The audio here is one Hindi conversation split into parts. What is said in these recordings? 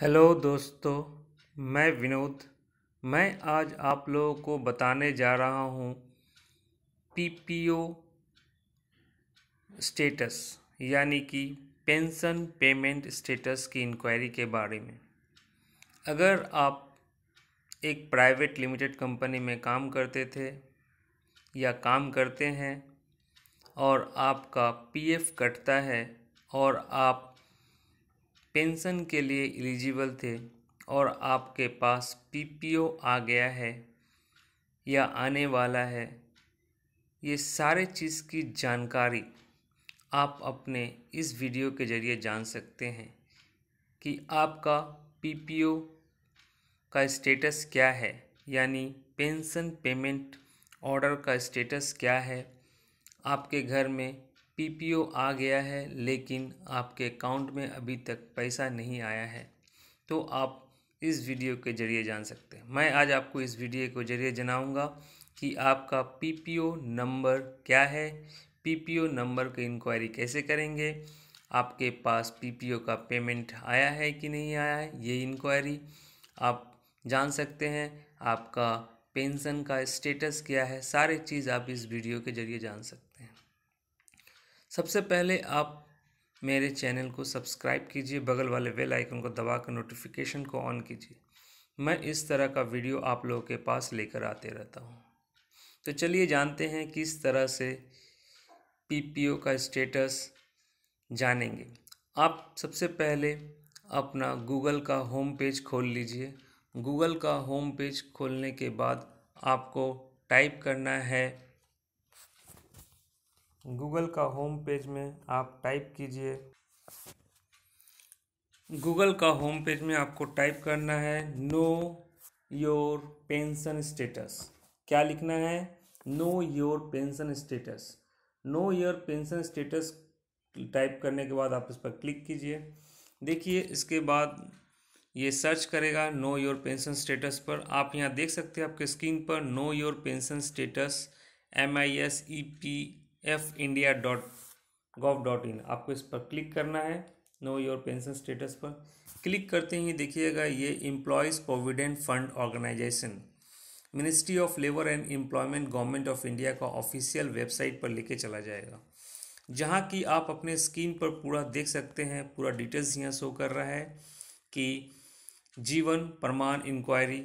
हेलो दोस्तों मैं विनोद मैं आज आप लोगों को बताने जा रहा हूँ पीपीओ स्टेटस यानी कि पेंशन पेमेंट स्टेटस की इंक्वायरी के बारे में अगर आप एक प्राइवेट लिमिटेड कंपनी में काम करते थे या काम करते हैं और आपका पीएफ कटता है और आप पेंशन के लिए एलिजिबल थे और आपके पास पीपीओ आ गया है या आने वाला है ये सारे चीज़ की जानकारी आप अपने इस वीडियो के ज़रिए जान सकते हैं कि आपका पीपीओ का स्टेटस क्या है यानी पेंशन पेमेंट ऑर्डर का स्टेटस क्या है आपके घर में पीपीओ आ गया है लेकिन आपके अकाउंट में अभी तक पैसा नहीं आया है तो आप इस वीडियो के ज़रिए जान सकते हैं मैं आज आपको इस वीडियो के ज़रिए जनाऊंगा कि आपका पीपीओ नंबर क्या है पीपीओ नंबर की इंक्वायरी कैसे करेंगे आपके पास पीपीओ का पेमेंट आया है कि नहीं आया है ये इंक्वायरी आप जान सकते हैं आपका पेंशन का स्टेटस क्या है सारे चीज़ आप इस वीडियो के ज़रिए जान सकते हैं सबसे पहले आप मेरे चैनल को सब्सक्राइब कीजिए बगल वाले बेल आइकन को दबाकर नोटिफिकेशन को ऑन कीजिए मैं इस तरह का वीडियो आप लोगों के पास लेकर आते रहता हूँ तो चलिए जानते हैं किस तरह से पीपीओ का स्टेटस जानेंगे आप सबसे पहले अपना गूगल का होम पेज खोल लीजिए गूगल का होम पेज खोलने के बाद आपको टाइप करना है गूगल का होम पेज में आप टाइप कीजिए गूगल का होम पेज में आपको टाइप करना है नो योर पेंशन स्टेटस क्या लिखना है know your pension status know your pension status type करने के बाद आप इस पर क्लिक कीजिए देखिए इसके बाद ये सर्च करेगा नो योर पेंशन स्टेटस पर आप यहाँ देख सकते हैं आपके स्क्रीन पर know your pension status M I S E P F India dot gov dot in आपको इस पर क्लिक करना है नो योर पेंशन स्टेटस पर क्लिक करते ही देखिएगा ये employees provident fund organisation ministry of labour and employment government of India का ऑफिशियल वेबसाइट पर लेके चला जाएगा जहाँ की आप अपने स्क्रीन पर पूरा देख सकते हैं पूरा डिटेल्स यहाँ शो कर रहा है कि जीवन प्रमाण इंक्वायरी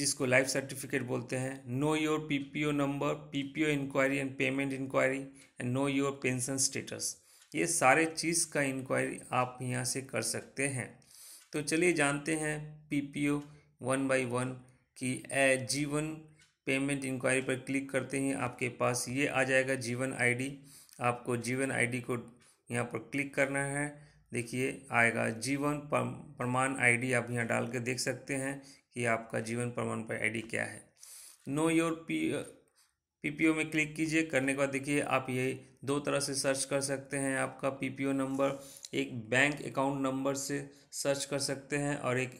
जिसको लाइफ सर्टिफिकेट बोलते हैं know your PPO number PPO inquiry and payment inquiry and know your pension status ये सारे चीज़ का इंक्वायरी आप यहाँ से कर सकते हैं तो चलिए जानते हैं पीपीओ वन बाई वन की ए जीवन पेमेंट इंक्वायरी पर क्लिक करते ही आपके पास ये आ जाएगा जीवन आईडी आपको जीवन आईडी को यहाँ पर क्लिक करना है देखिए आएगा जीवन प्रमाण आईडी आप यहाँ डाल के देख सकते हैं कि आपका जीवन प्रमाण पत्र आई क्या है नो योर पी पीपीओ में क्लिक कीजिए करने के बाद देखिए आप ये दो तरह से सर्च कर सकते हैं आपका पीपीओ नंबर एक बैंक अकाउंट नंबर से सर्च कर सकते हैं और एक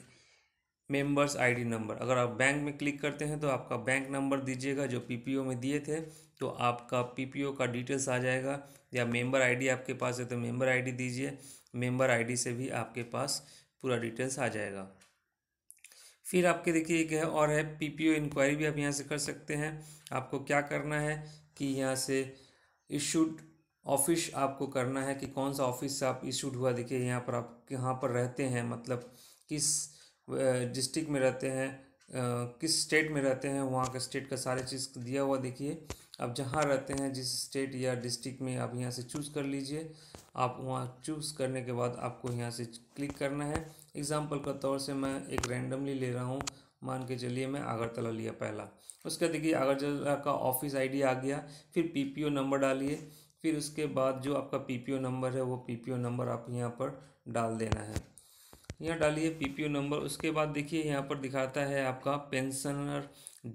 मेंबर्स आईडी नंबर अगर आप बैंक में क्लिक करते हैं तो आपका बैंक नंबर दीजिएगा जो पीपीओ में दिए थे तो आपका पीपीओ का डिटेल्स आ जाएगा या मेंबर आईडी आपके पास है तो मेंबर आईडी दीजिए मेंबर आईडी से भी आपके पास पूरा डिटेल्स आ जाएगा फिर आपके देखिए एक है और है पीपीओ इंक्वायरी भी आप यहाँ से कर सकते हैं आपको क्या करना है कि यहाँ से इशूड ऑफिस आपको करना है कि कौन सा ऑफिस आप इशूड हुआ देखिए यहाँ पर आप कहाँ पर रहते हैं मतलब किस डिस्ट्रिक्ट में रहते हैं किस स्टेट में रहते हैं वहाँ का स्टेट का सारे चीज़ दिया हुआ देखिए आप जहाँ रहते हैं जिस स्टेट या डिस्ट्रिक्ट में आप यहाँ से चूज़ कर लीजिए आप वहाँ चूज़ करने के बाद आपको यहाँ से क्लिक करना है एग्ज़ाम्पल का तौर से मैं एक रैंडमली ले रहा हूँ मान के चलिए मैं आगरतला लिया पहला उसका देखिए आगरतला का ऑफिस आईडी आ गया फिर पीपीओ नंबर डालिए फिर उसके बाद जो आपका पीपीओ नंबर है वो पीपीओ नंबर आप यहाँ पर डाल देना है यहाँ डालिए पीपीओ नंबर उसके बाद देखिए यहाँ पर दिखाता है आपका पेंशनर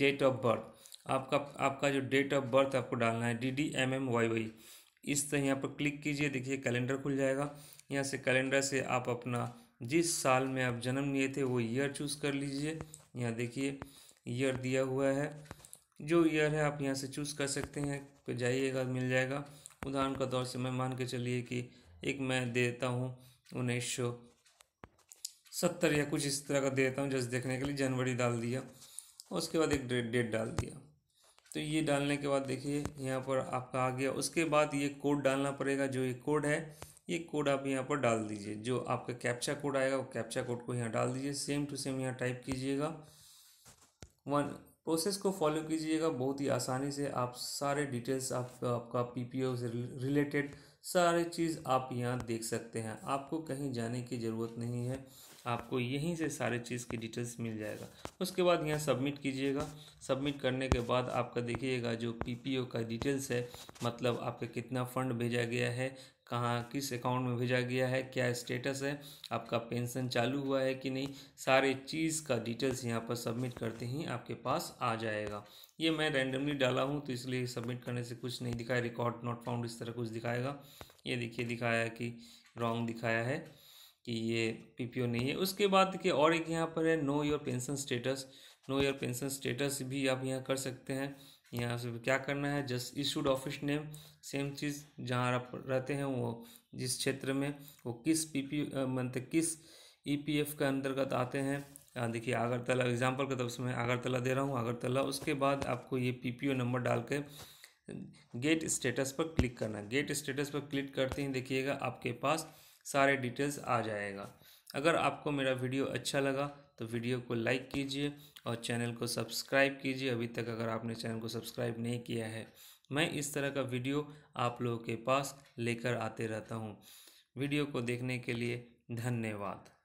डेट ऑफ बर्थ आपका आपका जो डेट ऑफ बर्थ आपको डालना है D D M M Y Y इस तरह यहाँ पर क्लिक कीजिए देखिए कैलेंडर खुल जाएगा यहाँ से कैलेंडर से आप अपना जिस साल में आप जन्म लिए थे वो ईयर चूज़ कर लीजिए यहाँ देखिए ईयर दिया हुआ है जो ईयर है आप यहाँ से चूज़ कर सकते हैं तो जाइएगा मिल जाएगा उदाहरण का तौर से मैं मान के चलिए कि एक मैं देता हूँ उन्नीस सौ सत्तर या कुछ इस तरह का देता हूँ जस्ट देखने के लिए जनवरी डाल दिया और उसके बाद एक डेट डेट डाल दिया तो ये डालने के बाद देखिए यहाँ पर आपका आ गया उसके बाद ये कोड डालना पड़ेगा जो ये कोड है ये कोड आप यहाँ पर डाल दीजिए जो आपका कैप्चा कोड आएगा वो कैप्चा कोड को यहाँ डाल दीजिए सेम टू सेम यहाँ टाइप कीजिएगा वन प्रोसेस को फॉलो कीजिएगा बहुत ही आसानी से आप सारे डिटेल्स आप आपका पीपीओ से रिलेटेड सारे चीज़ आप यहाँ देख सकते हैं आपको कहीं जाने की ज़रूरत नहीं है आपको यहीं से सारे चीज़ की डिटेल्स मिल जाएगा उसके बाद यहाँ सबमिट कीजिएगा सबमिट करने के बाद आपका देखिएगा जो पीपीओ का डिटेल्स है मतलब आपका कितना फ़ंड भेजा गया है कहाँ किस अकाउंट में भेजा गया है क्या स्टेटस है आपका पेंशन चालू हुआ है कि नहीं सारे चीज़ का डिटेल्स यहाँ पर सबमिट करते ही आपके पास आ जाएगा ये मैं रैंडमली डाला हूँ तो इसलिए सबमिट करने से कुछ नहीं दिखाया रिकॉर्ड नॉट फाउंड इस तरह कुछ दिखाएगा ये देखिए दिखाया कि रॉन्ग दिखाया है कि ये पीपीओ नहीं है उसके बाद देखिए और एक यहाँ पर है know your pension status know your pension status भी आप यहाँ कर सकते हैं यहाँ से क्या करना है just issued office name same चीज़ जहाँ आप रहते हैं वो जिस क्षेत्र में वो किस पी पी मतलब किस ई पी एफ के अंतर्गत आते हैं देखिए अगरतला एग्जाम्पल के तब से मैं अगरतला दे रहा हूँ अगरतला उसके बाद आपको ये पी पी ओ नंबर डाल के गेट स्टेटस पर क्लिक करना गेट स्टेटस पर क्लिक करते ही देखिएगा आपके पास सारे डिटेल्स आ जाएगा अगर आपको मेरा वीडियो अच्छा लगा तो वीडियो को लाइक कीजिए और चैनल को सब्सक्राइब कीजिए अभी तक अगर आपने चैनल को सब्सक्राइब नहीं किया है मैं इस तरह का वीडियो आप लोगों के पास लेकर आते रहता हूँ वीडियो को देखने के लिए धन्यवाद